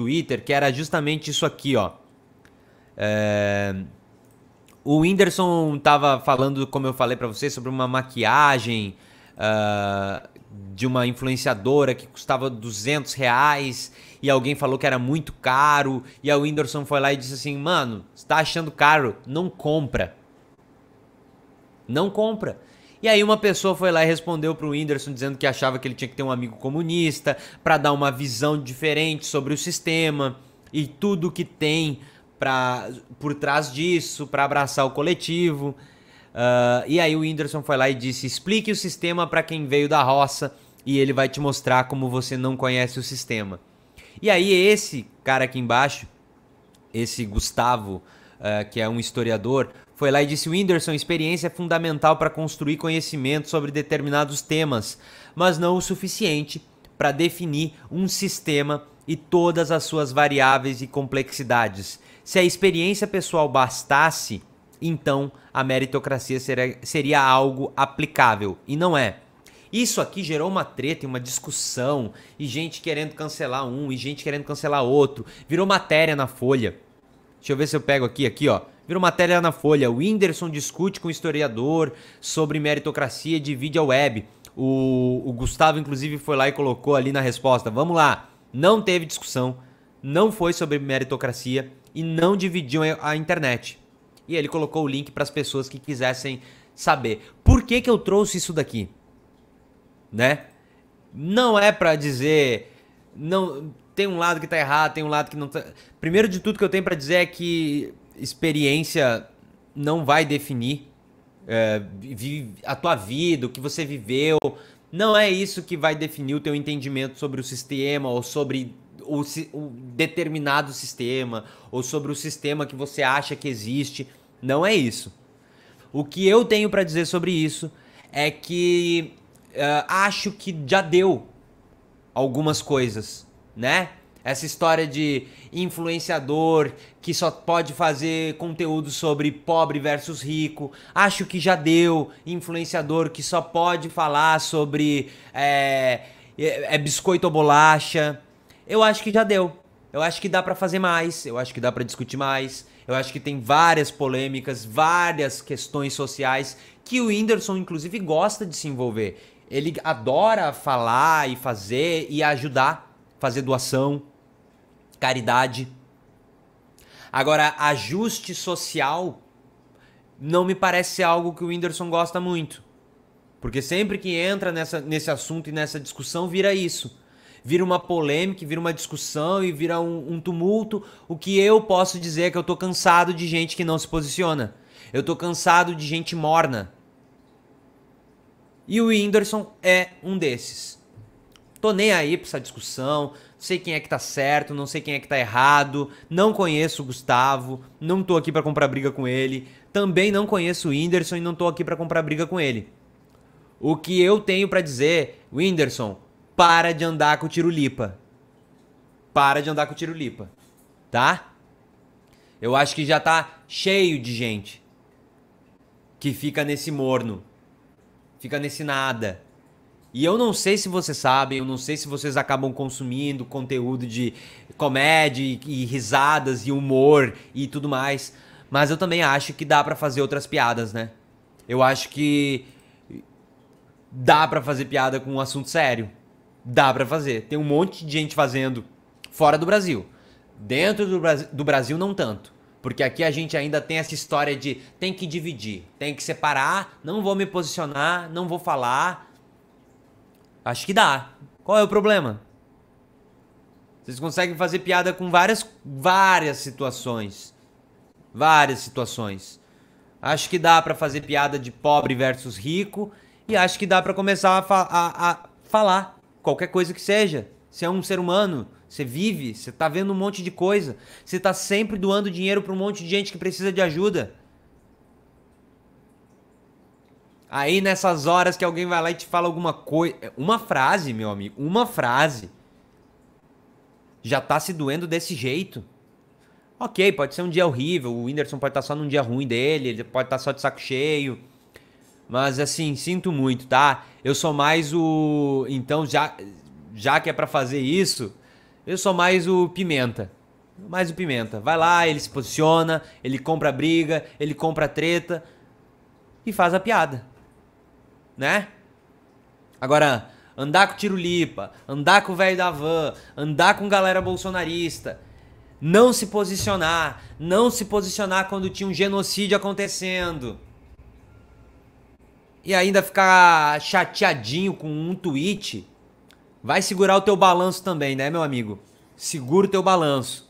Twitter, que era justamente isso aqui, ó. É... O Whindersson tava falando, como eu falei para vocês, sobre uma maquiagem uh, de uma influenciadora que custava 200 reais e alguém falou que era muito caro. E a Whindersson foi lá e disse assim: Mano, está achando caro? Não compra. Não compra. E aí uma pessoa foi lá e respondeu pro Whindersson dizendo que achava que ele tinha que ter um amigo comunista para dar uma visão diferente sobre o sistema e tudo que tem pra, por trás disso, para abraçar o coletivo. Uh, e aí o Whindersson foi lá e disse: explique o sistema para quem veio da roça e ele vai te mostrar como você não conhece o sistema. E aí esse cara aqui embaixo, esse Gustavo, uh, que é um historiador, foi lá e disse: Whindersson, experiência é fundamental para construir conhecimento sobre determinados temas, mas não o suficiente para definir um sistema e todas as suas variáveis e complexidades. Se a experiência pessoal bastasse, então a meritocracia seria, seria algo aplicável, e não é. Isso aqui gerou uma treta e uma discussão, e gente querendo cancelar um, e gente querendo cancelar outro, virou matéria na Folha. Deixa eu ver se eu pego aqui, aqui, ó. Virou matéria na Folha. O Whindersson discute com o historiador sobre meritocracia e divide a web. O, o Gustavo, inclusive, foi lá e colocou ali na resposta. Vamos lá. Não teve discussão. Não foi sobre meritocracia e não dividiu a internet. E ele colocou o link para as pessoas que quisessem saber. Por que, que eu trouxe isso daqui? Né? Não é para dizer não tem um lado que tá errado, tem um lado que não tá. Primeiro de tudo que eu tenho para dizer é que experiência não vai definir é, a tua vida, o que você viveu. Não é isso que vai definir o teu entendimento sobre o sistema ou sobre o, o determinado sistema ou sobre o sistema que você acha que existe. Não é isso. O que eu tenho para dizer sobre isso é que uh, acho que já deu algumas coisas né? Essa história de influenciador que só pode fazer conteúdo sobre pobre versus rico. Acho que já deu. Influenciador que só pode falar sobre é, é, é biscoito ou bolacha. Eu acho que já deu. Eu acho que dá para fazer mais. Eu acho que dá para discutir mais. Eu acho que tem várias polêmicas, várias questões sociais que o Whindersson, inclusive, gosta de se envolver. Ele adora falar e fazer e ajudar fazer doação, caridade. Agora, ajuste social não me parece algo que o Whindersson gosta muito. Porque sempre que entra nessa, nesse assunto e nessa discussão, vira isso. Vira uma polêmica, vira uma discussão e vira um, um tumulto. O que eu posso dizer é que eu tô cansado de gente que não se posiciona. Eu tô cansado de gente morna. E o Whindersson é um desses. Tô nem aí pra essa discussão. Sei quem é que tá certo, não sei quem é que tá errado. Não conheço o Gustavo, não tô aqui para comprar briga com ele. Também não conheço o Whindersson e não tô aqui para comprar briga com ele. O que eu tenho para dizer, Whindersson, para de andar com o tiro lipa. Para de andar com o tiro lipa. Tá? Eu acho que já tá cheio de gente que fica nesse morno. Fica nesse nada e eu não sei se vocês sabem, eu não sei se vocês acabam consumindo conteúdo de comédia e, risadas e humor e tudo mais, mas eu também acho que dá para fazer outras piadas, né? Eu acho que dá para fazer piada com um assunto sério. Dá para fazer. Tem um monte de gente fazendo fora do Brasil. Dentro do, Bra do Brasil não tanto. Porque aqui a gente ainda tem essa história de tem que dividir, tem que separar, não vou me posicionar, não vou falar, Acho que dá. Qual é o problema? Vocês conseguem fazer piada com várias, várias situações. Várias situações. Acho que dá para fazer piada de pobre versus rico. E acho que dá para começar a, fa a, a, falar qualquer coisa que seja. Você é um ser humano, você vive, você tá vendo um monte de coisa. Você tá sempre doando dinheiro para um monte de gente que precisa de ajuda. Aí nessas horas que alguém vai lá e te fala alguma coisa. Uma frase, meu amigo, uma frase. Já tá se doendo desse jeito. Ok, pode ser um dia horrível, o Whindersson pode estar tá só num dia ruim dele, ele pode estar tá só de saco cheio. Mas assim, sinto muito, tá? Eu sou mais o. Então, já, já que é para fazer isso, eu sou mais o Pimenta. Mais o Pimenta. Vai lá, ele se posiciona, ele compra briga, ele compra treta e faz a piada né? Agora, andar com tirulipa, andar com o velho da van, andar com galera bolsonarista, não se posicionar, não se posicionar quando tinha um genocídio acontecendo. E ainda ficar chateadinho com um tweet, vai segurar o teu balanço também, né, meu amigo? Segura o teu balanço.